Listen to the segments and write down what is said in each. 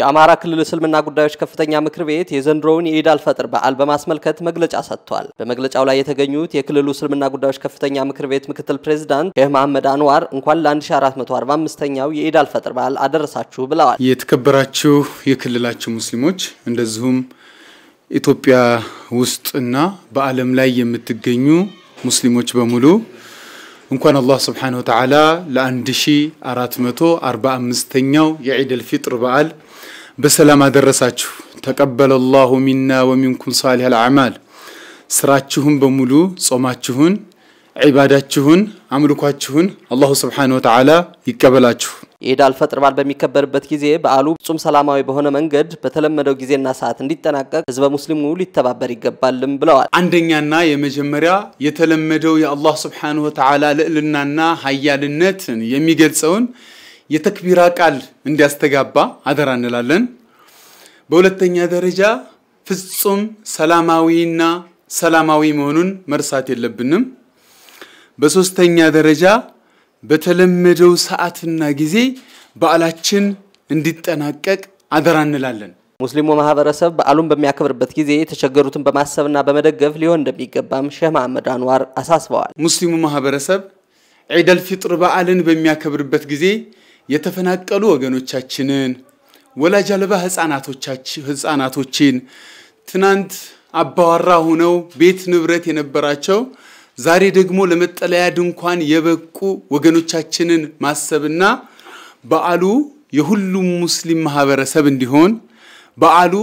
የአማራ ክልል እስልምና ጉዳዮች ከፍተኛ ምክር ቤት የዘንድሮውን የኢድ አልፈጥር በዓል በማስመልከት መግለጫ ሰጥቷል። በመግለጫው ላይ የተገኙት የክልሉ እስልምና ጉዳዮች ከፍተኛ ምክር ቤት ምክትል ፕሬዚዳንት ሼህ መሐመድ አንዋር እንኳን ለ1445ኛው የኢድ አልፈጥር በዓል አደረሳችሁ ብለዋል። የተከበራችሁ የክልላችሁ ሙስሊሞች እንደዚሁም ኢትዮጵያ ውስጥና በዓለም ላይ የምትገኙ ሙስሊሞች በሙሉ እንኳን አላህ ስብሓነ ወተዓላ ለ1445ኛው የዒድ አልፊጥር በዓል በሰላም አደረሳችሁ። ተቀበለ አላሁ ሚና ወሚንኩም ሳሊህ አልአዕማል። ስራችሁን በሙሉ ጾማችሁን፣ ዒባዳችሁን፣ አምልኳችሁን አላሁ ስብሓነ ወተዓላ ይቀበላችሁ። የኢድ አልፈጥር በዓል በሚከበርበት ጊዜ በዓሉ ፍጹም ሰላማዊ በሆነ መንገድ በተለመደው ጊዜና ሰዓት እንዲጠናቀቅ ህዝበ ሙስሊሙ ሊተባበር ይገባልም ብለዋል። አንደኛና የመጀመሪያ የተለመደው የአላህ ስብሓነሁ ወተዓላ ልዕልናና ሀያልነትን የሚገልጸውን የተክቢራ ቃል እንዲያስተጋባ አደራ እንላለን። በሁለተኛ ደረጃ ፍጹም ሰላማዊና ሰላማዊ መሆኑን መርሳት የለብንም። በሶስተኛ ደረጃ በተለመደው ሰዓትና ጊዜ በዓላችን እንዲጠናቀቅ አደራ እንላለን። ሙስሊሙ ማህበረሰብ በዓሉን በሚያከብርበት ጊዜ የተቸገሩትን በማሰብና በመደገፍ ሊሆን እንደሚገባም ሼህ መሐመድ አንዋር አሳስበዋል። ሙስሊሙ ማህበረሰብ ዒደል ፊጥር በዓልን በሚያከብርበት ጊዜ የተፈናቀሉ ወገኖቻችንን፣ ወላጅ አልባ ህፃናቶችን፣ ትናንት አባዋራ ሆነው ቤት ንብረት የነበራቸው ዛሬ ደግሞ ለመጠለያ ድንኳን የበቁ ወገኖቻችንን ማሰብና በዓሉ የሁሉም ሙስሊም ማህበረሰብ እንዲሆን በዓሉ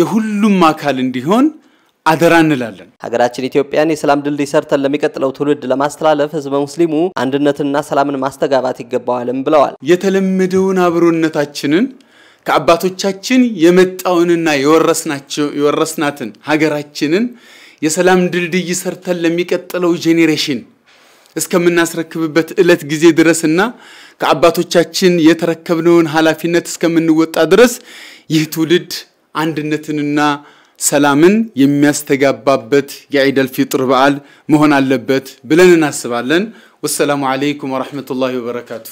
የሁሉም አካል እንዲሆን አደራ እንላለን። ሀገራችን ኢትዮጵያን የሰላም ድልድይ ሰርተን ለሚቀጥለው ትውልድ ለማስተላለፍ ህዝበ ሙስሊሙ አንድነትንና ሰላምን ማስተጋባት ይገባዋልም ብለዋል። የተለመደውን አብሮነታችንን ከአባቶቻችን የመጣውንና የወረስናትን ሀገራችንን የሰላም ድልድይ ሰርተን ለሚቀጥለው ጄኔሬሽን እስከምናስረክብበት እለት ጊዜ ድረስና ከአባቶቻችን የተረከብነውን ኃላፊነት እስከምንወጣ ድረስ ይህ ትውልድ አንድነትንና ሰላምን የሚያስተጋባበት የዒደል ፊጥር በዓል መሆን አለበት ብለን እናስባለን። ወሰላሙ አለይኩም ወረሕመቱላሂ ወበረካቱ።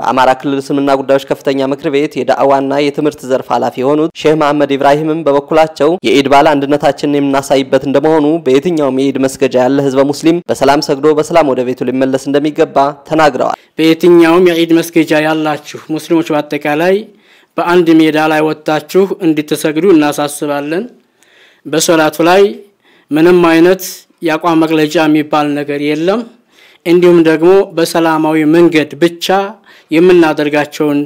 በአማራ ክልል እስልምና ጉዳዮች ከፍተኛ ምክር ቤት የዳዕዋና የትምህርት ዘርፍ ኃላፊ የሆኑት ሼህ መሐመድ ኢብራሂምም በበኩላቸው የኢድ በዓል አንድነታችንን የምናሳይበት እንደመሆኑ በየትኛውም የኢድ መስገጃ ያለ ህዝበ ሙስሊም በሰላም ሰግዶ በሰላም ወደ ቤቱ ሊመለስ እንደሚገባ ተናግረዋል። በየትኛውም የኢድ መስገጃ ያላችሁ ሙስሊሞች በአጠቃላይ በአንድ ሜዳ ላይ ወጥታችሁ እንድትሰግዱ እናሳስባለን። በሶላቱ ላይ ምንም አይነት የአቋም መግለጫ የሚባል ነገር የለም። እንዲሁም ደግሞ በሰላማዊ መንገድ ብቻ የምናደርጋቸውን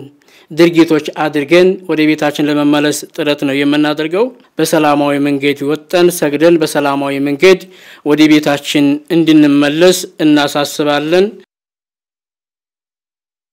ድርጊቶች አድርገን ወደ ቤታችን ለመመለስ ጥረት ነው የምናደርገው። በሰላማዊ መንገድ ወጠን ሰግደን በሰላማዊ መንገድ ወደ ቤታችን እንድንመለስ እናሳስባለን።